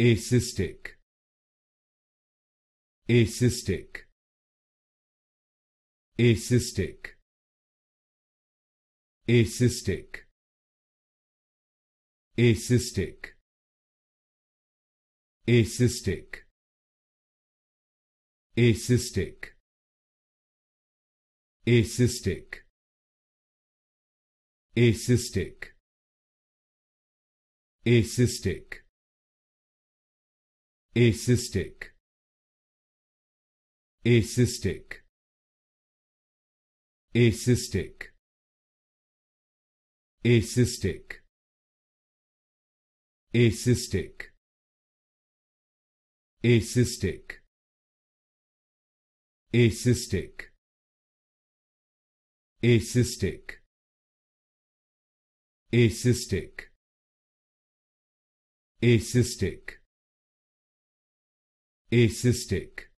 acystic acystic acystic acystic acystic acystic acystic acystic acystic acystic acystic acystic acystic acystic acystic acystic acystic acystic acystic acystic acystic